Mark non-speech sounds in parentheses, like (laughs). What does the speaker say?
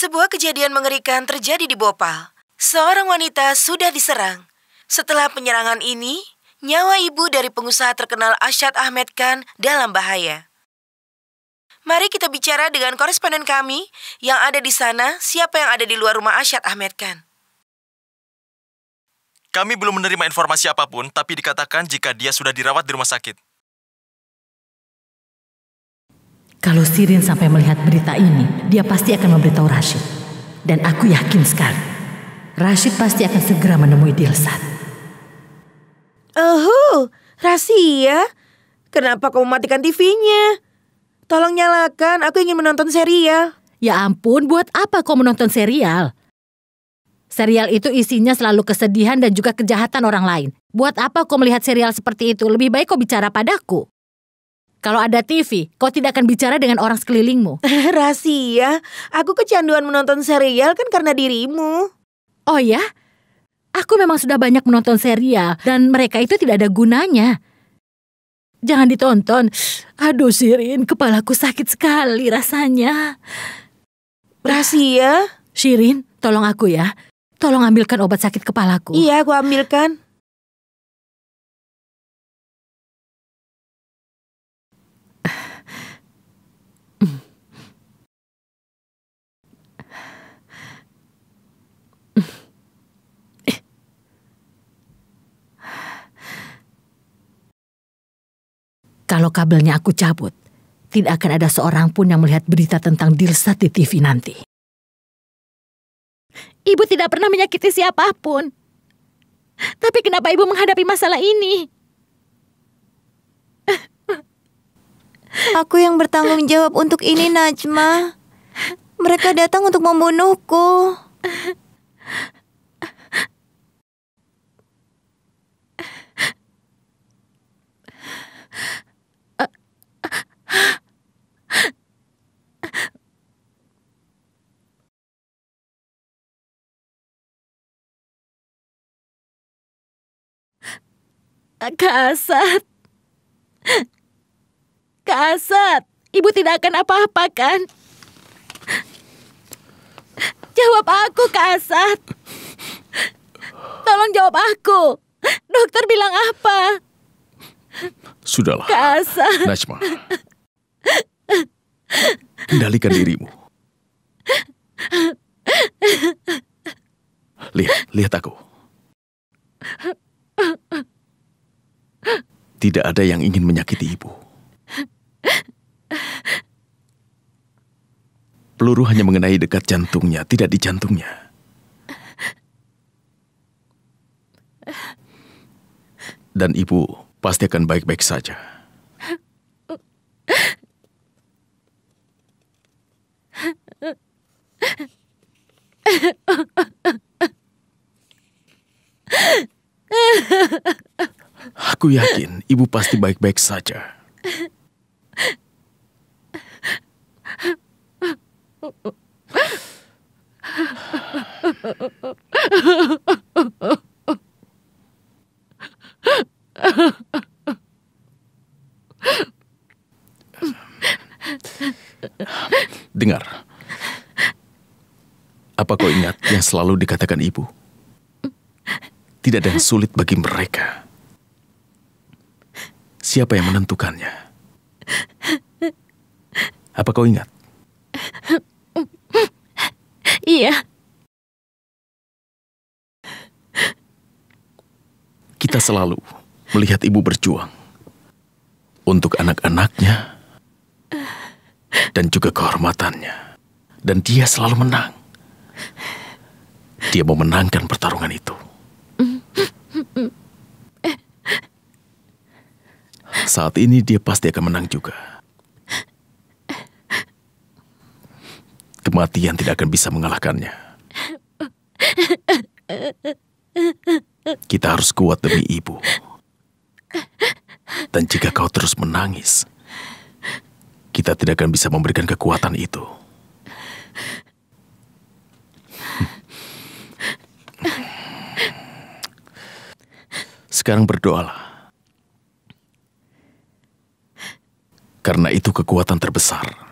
Sebuah kejadian mengerikan terjadi di Bhopal. Seorang wanita sudah diserang. Setelah penyerangan ini, nyawa ibu dari pengusaha terkenal Ashad Ahmed Khan dalam bahaya. Mari kita bicara dengan koresponden kami yang ada di sana, siapa yang ada di luar rumah Ashad Ahmed Khan. Kami belum menerima informasi apapun, tapi dikatakan jika dia sudah dirawat di rumah sakit. Kalau Sirin sampai melihat berita ini, dia pasti akan memberitahu Rashid. Dan aku yakin sekali, Rashid pasti akan segera menemui Dilsat. Uhu, rahasia. Kenapa kau mematikan TV-nya? Tolong nyalakan, aku ingin menonton serial. Ya ampun, buat apa kau menonton serial? Serial itu isinya selalu kesedihan dan juga kejahatan orang lain. Buat apa kau melihat serial seperti itu? Lebih baik kau bicara padaku. Kalau ada TV, kau tidak akan bicara dengan orang sekelilingmu. (laughs) Rahasia, aku kecanduan menonton serial kan karena dirimu. Oh ya? Aku memang sudah banyak menonton serial dan mereka itu tidak ada gunanya. Jangan ditonton. Aduh Sirin, kepalaku sakit sekali rasanya. Rahasia? Sirin, tolong aku ya. Tolong ambilkan obat sakit kepalaku. Iya, aku ambilkan. Kalau kabelnya aku cabut, tidak akan ada seorang pun yang melihat berita tentang Dilsa di TV nanti. Ibu tidak pernah menyakiti siapapun. Tapi kenapa ibu menghadapi masalah ini? Aku yang bertanggung jawab untuk ini, Najma. Mereka datang untuk membunuhku. Kasat. Kasat, ibu tidak akan apa-apa kan? Jawab aku, Kasat. Tolong jawab aku. Dokter bilang apa? Sudahlah. Kasat. Najma. Kendalikan dirimu. Lihat, lihat aku. Tidak ada yang ingin menyakiti ibu. Peluru hanya mengenai dekat jantungnya, tidak di jantungnya. Dan ibu pasti akan baik-baik saja. Aku yakin ibu pasti baik-baik saja. Dengar. Apa kau ingat yang selalu dikatakan ibu? Tidak ada yang sulit bagi mereka. Siapa yang menentukannya? Apa kau ingat? Iya. Kita selalu melihat ibu berjuang untuk anak-anaknya dan juga kehormatannya. Dan dia selalu menang. Dia memenangkan pertarungan itu. Saat ini dia pasti akan menang juga. Kematian tidak akan bisa mengalahkannya. Kita harus kuat demi ibu. Dan jika kau terus menangis, kita tidak akan bisa memberikan kekuatan itu. Sekarang berdoalah. Karena itu kekuatan terbesar.